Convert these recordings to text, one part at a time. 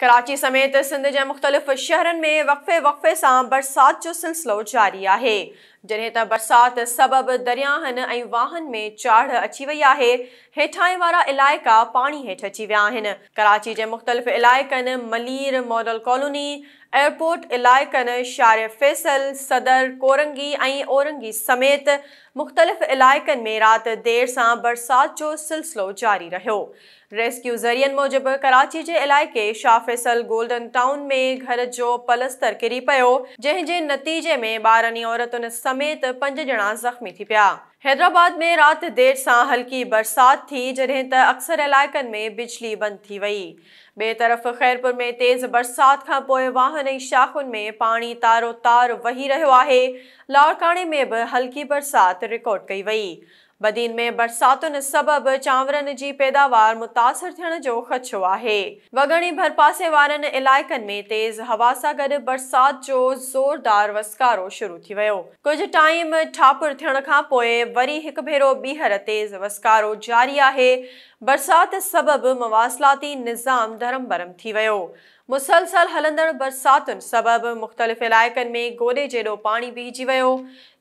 कराची समेत सिंध के मुख्तलिफ़ शहर में वक्फे वक्फे से बरसात जो सिलसिलो जारी है जॾहिं त बरसाति सबबि दरियाहनि ऐं में चाढ़ अची वही आहे हेठां वारा इलाका पानी हेठ अची वन कराची के मुख़्तलिफ़ इलाक मलिर मॉडल कॉलोनी एयरपोर्ट इलाक शार फैसल सदर कोरंगी ऐं समेत मुख़्तलिफ़ इलाक़ में रात देर से बरसात जो सिलसिलो जारी रो रेस्क्यू ज़रियनि मूजिबि कराची के इलाके शाह फैसल गोल्डन टाउन में घर जो पलस्तर किरी पियो जंहिंजे नतीजे में ॿारनि ऐं समेत समेत पंज ॼणा ज़ख़्मी थी पिया हैदराबाद में राति देर सां हल्की बरसाति थी जॾहिं त अक्सर इलाइक़नि में बिजली बंदि थी वई ॿिए तरफ़ ख़ैरपुर में तेज़ बरसात खां वाहन ऐं में पानी तारो तार वही रो आहे लाड़काणे में भी हल्की बरसात रिकॉर्ड कई वई बदीन में बरसातुनि सबबि चांवरनि जी पैदावार मुतासिर थियण जो ख़चो आहे वॻणी भरपासे वारनि इलाइक़नि में तेज़ हवा सां गॾु बरसाति जो ज़ोरदार वसकारो शुरू थी वियो कुझु टाइम ठापुर थियण खां पोइ वरी हिकु भेरो ॿीहर तेज़ वसकारो जारी आहे बरसात सबबि मवासलाती निज़ाम धरम भरम थी वियो मुसलसल हलंदड़ बरसातुनि सबब मुख़्तलिफ़ इलाइक़नि में गोॾे जहिड़ो पाणी बीहजी वियो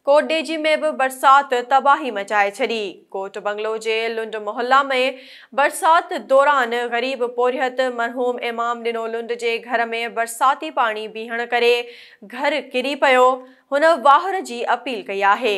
कोटडेजी में बि बरसाति तबाही मचाए छॾी कोट बंगलो जे लुंड मोहल्ला में बरसाति दौरान ग़रीब पोरियत मरहूम इमाम ॾिनो लुंड जे घर में बरसाती पाणी बीहण करे घरु किरी पयो हुन वाहर जी अपील कई आहे